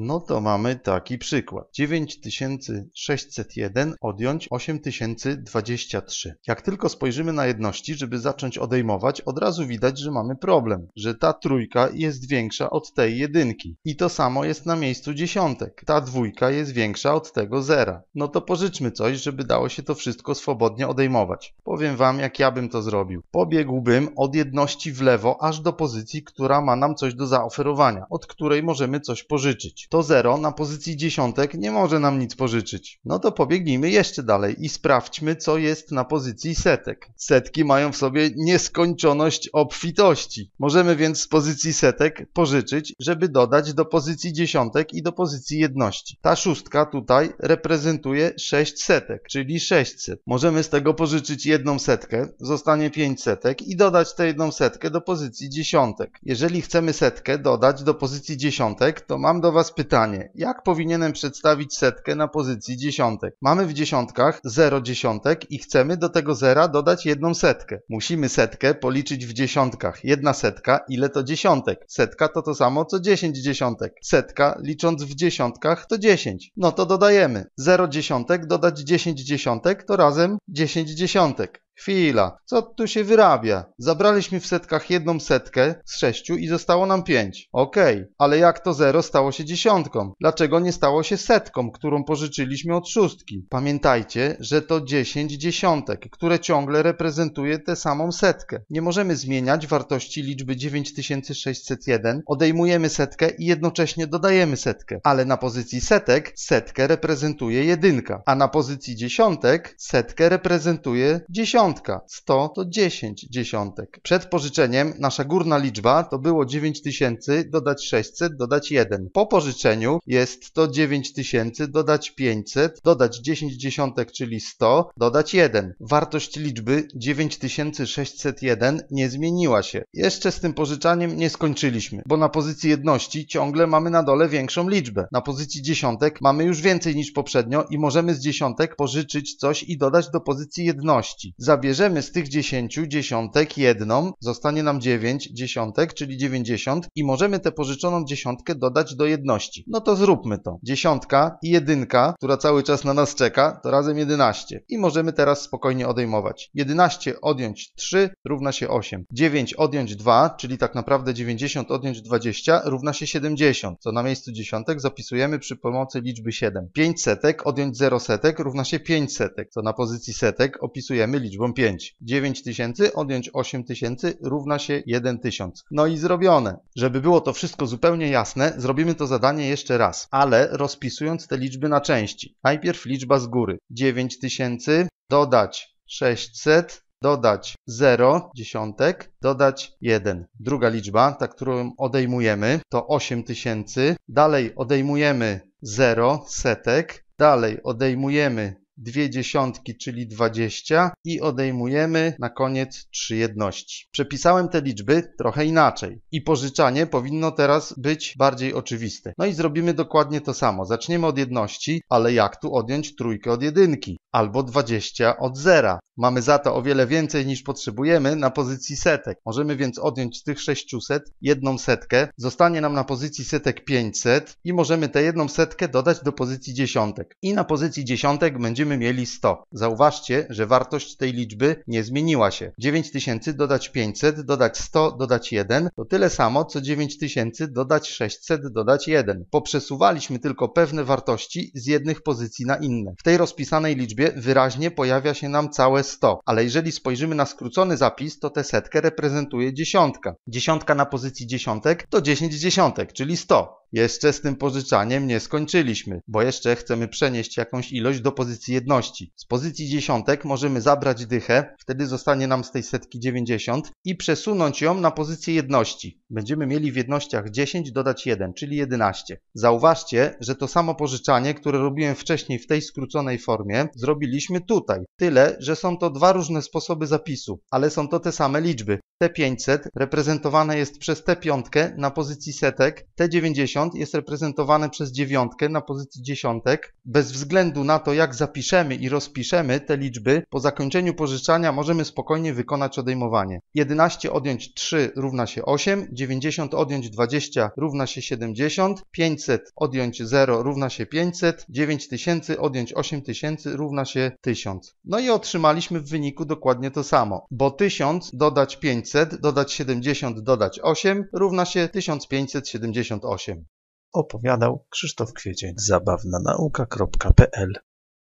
No to mamy taki przykład. 9601 odjąć 8023. Jak tylko spojrzymy na jedności, żeby zacząć odejmować, od razu widać, że mamy problem, że ta trójka jest większa od tej jedynki. I to samo jest na miejscu dziesiątek. Ta dwójka jest większa od tego zera. No to pożyczmy coś, żeby dało się to wszystko swobodnie odejmować. Powiem wam, jak ja bym to zrobił. Pobiegłbym od jedności w lewo aż do pozycji, która ma nam coś do zaoferowania, od której możemy coś pożyczyć to 0 na pozycji dziesiątek nie może nam nic pożyczyć. No to pobiegnijmy jeszcze dalej i sprawdźmy, co jest na pozycji setek. Setki mają w sobie nieskończoność obfitości. Możemy więc z pozycji setek pożyczyć, żeby dodać do pozycji dziesiątek i do pozycji jedności. Ta szóstka tutaj reprezentuje 6 setek, czyli 600. Możemy z tego pożyczyć jedną setkę, zostanie 5 setek i dodać tę jedną setkę do pozycji dziesiątek. Jeżeli chcemy setkę dodać do pozycji dziesiątek, to mam do Was pytanie, jak powinienem przedstawić setkę na pozycji dziesiątek? Mamy w dziesiątkach 0 dziesiątek i chcemy do tego zera dodać jedną setkę. Musimy setkę policzyć w dziesiątkach. Jedna setka, ile to dziesiątek? Setka to to samo co 10 dziesiątek. Setka licząc w dziesiątkach to 10. No to dodajemy. 0 dziesiątek dodać 10 dziesiątek to razem 10 dziesiątek. Chwila, co tu się wyrabia? Zabraliśmy w setkach jedną setkę z sześciu i zostało nam pięć. Okej, okay, ale jak to zero stało się dziesiątką? Dlaczego nie stało się setką, którą pożyczyliśmy od szóstki? Pamiętajcie, że to dziesięć dziesiątek, które ciągle reprezentuje tę samą setkę. Nie możemy zmieniać wartości liczby 9601, odejmujemy setkę i jednocześnie dodajemy setkę, ale na pozycji setek setkę reprezentuje jedynka, a na pozycji dziesiątek setkę reprezentuje dziesiątka dziesiątka. 100 to 10 dziesiątek. Przed pożyczeniem nasza górna liczba to było 9000 dodać 600 dodać 1. Po pożyczeniu jest to 9000 dodać 500 dodać 10 dziesiątek, czyli 100 dodać 1. Wartość liczby 9601 nie zmieniła się. Jeszcze z tym pożyczaniem nie skończyliśmy, bo na pozycji jedności ciągle mamy na dole większą liczbę. Na pozycji dziesiątek mamy już więcej niż poprzednio i możemy z dziesiątek pożyczyć coś i dodać do pozycji jedności. Za zabierzemy z tych 10 dziesiątek jedną, zostanie nam 9 dziesiątek, czyli 90 i możemy tę pożyczoną dziesiątkę dodać do jedności. No to zróbmy to. Dziesiątka i jedynka, która cały czas na nas czeka, to razem 11. I możemy teraz spokojnie odejmować. 11 odjąć 3 równa się 8. 9 odjąć 2, czyli tak naprawdę 90 odjąć 20 równa się 70, co na miejscu dziesiątek zapisujemy przy pomocy liczby 7. 5 setek odjąć 0 setek równa się 5 setek, co na pozycji setek opisujemy liczbą 9000 5. 9 tysięcy odjąć 8 tysięcy równa się 1 tysiąc. No i zrobione. Żeby było to wszystko zupełnie jasne, zrobimy to zadanie jeszcze raz, ale rozpisując te liczby na części. Najpierw liczba z góry. 9 tysięcy dodać 600 dodać 0 dziesiątek, dodać 1. Druga liczba, ta którą odejmujemy, to 8000. Dalej odejmujemy 0 setek, dalej odejmujemy dwie dziesiątki, czyli 20 i odejmujemy na koniec trzy jedności. Przepisałem te liczby trochę inaczej i pożyczanie powinno teraz być bardziej oczywiste. No i zrobimy dokładnie to samo. Zaczniemy od jedności, ale jak tu odjąć trójkę od jedynki? Albo 20 od zera. Mamy za to o wiele więcej niż potrzebujemy na pozycji setek. Możemy więc odjąć z tych 600 jedną setkę. Zostanie nam na pozycji setek 500 i możemy tę jedną setkę dodać do pozycji dziesiątek. I na pozycji dziesiątek będziemy będziemy mieli 100. Zauważcie, że wartość tej liczby nie zmieniła się. 9000 dodać 500, dodać 100, dodać 1 to tyle samo co 9000 dodać 600, dodać 1. Poprzesuwaliśmy tylko pewne wartości z jednych pozycji na inne. W tej rozpisanej liczbie wyraźnie pojawia się nam całe 100, ale jeżeli spojrzymy na skrócony zapis, to tę setkę reprezentuje dziesiątka. Dziesiątka na pozycji dziesiątek to 10 dziesiątek, czyli 100. Jeszcze z tym pożyczaniem nie skończyliśmy, bo jeszcze chcemy przenieść jakąś ilość do pozycji jedności. Z pozycji dziesiątek możemy zabrać dychę, wtedy zostanie nam z tej setki 90 i przesunąć ją na pozycję jedności. Będziemy mieli w jednościach 10 dodać 1, czyli 11. Zauważcie, że to samo pożyczanie, które robiłem wcześniej w tej skróconej formie, zrobiliśmy tutaj. Tyle, że są to dwa różne sposoby zapisu, ale są to te same liczby. T500 reprezentowane jest przez T5 na pozycji setek, T90 jest reprezentowane przez dziewiątkę na pozycji dziesiątek. Bez względu na to, jak zapiszemy i rozpiszemy te liczby, po zakończeniu pożyczania możemy spokojnie wykonać odejmowanie. 11 odjąć 3 równa się 8, 90 odjąć 20 równa się 70, 500 odjąć 0 równa się 500, 9000 odjąć 8000 równa się 1000. No i otrzymaliśmy w wyniku dokładnie to samo, bo 1000 dodać 500, dodać 70, dodać 8 równa się 1578. Opowiadał Krzysztof Kwiecień. Zabawnanauka.pl